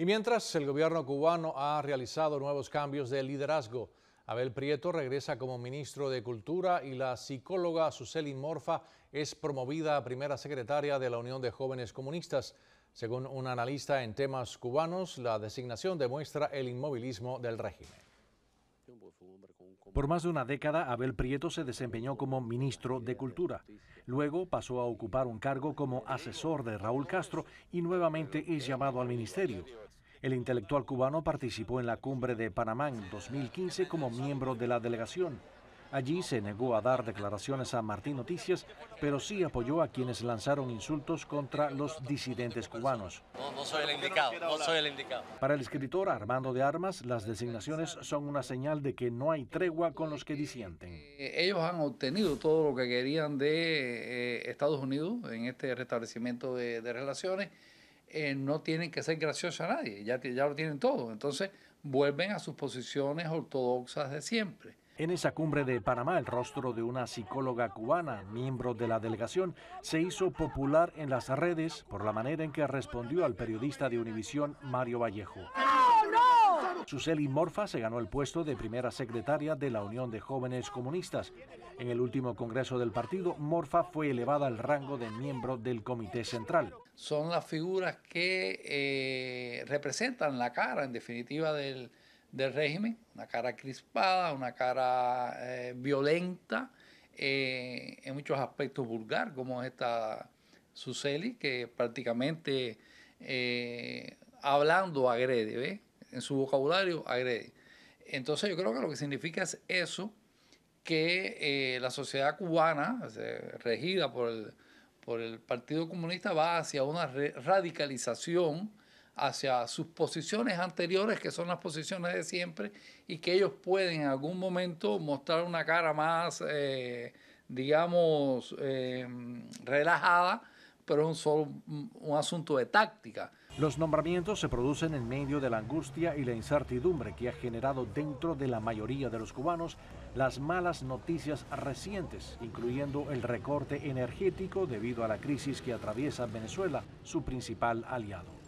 Y mientras, el gobierno cubano ha realizado nuevos cambios de liderazgo. Abel Prieto regresa como ministro de Cultura y la psicóloga Suseli Morfa es promovida a primera secretaria de la Unión de Jóvenes Comunistas. Según un analista en temas cubanos, la designación demuestra el inmovilismo del régimen. Por más de una década, Abel Prieto se desempeñó como ministro de Cultura. Luego pasó a ocupar un cargo como asesor de Raúl Castro y nuevamente es llamado al ministerio. El intelectual cubano participó en la cumbre de Panamá en 2015 como miembro de la delegación. Allí se negó a dar declaraciones a Martín Noticias, pero sí apoyó a quienes lanzaron insultos contra los disidentes cubanos. No, soy el indicado, no soy el indicado. Para el escritor Armando de Armas, las designaciones son una señal de que no hay tregua con los que disienten. Eh, ellos han obtenido todo lo que querían de eh, Estados Unidos en este restablecimiento de, relaciones. Eh, no tienen que ser graciosos a nadie, ya, ya lo tienen todo. Entonces vuelven a sus posiciones ortodoxas de siempre. En esa cumbre de Panamá, el rostro de una psicóloga cubana, miembro de la delegación, se hizo popular en las redes por la manera en que respondió al periodista de Univisión, Mario Vallejo. ¡No, Suseli Morfa se ganó el puesto de primera secretaria de la Unión de Jóvenes Comunistas. En el último congreso del partido, Morfa fue elevada al rango de miembro del Comité Central. Son las figuras que eh, representan la cara, en definitiva, del, del régimen, una cara crispada, una cara eh, violenta, eh, en muchos aspectos vulgar, como esta Suseli, que prácticamente eh, hablando agrede, ¿ve? en su vocabulario agrede. Entonces yo creo que lo que significa es eso, que la sociedad cubana, regida por por el Partido Comunista, va hacia una radicalización hacia sus posiciones anteriores, que son las posiciones de siempre, y que ellos pueden en algún momento mostrar una cara más, eh, digamos, eh, relajada, pero es solo, un asunto de táctica. Los nombramientos se producen en medio de la angustia y la incertidumbre que ha generado dentro de la mayoría de los cubanos las malas noticias recientes, incluyendo el recorte energético debido a la crisis que atraviesa Venezuela, su principal aliado.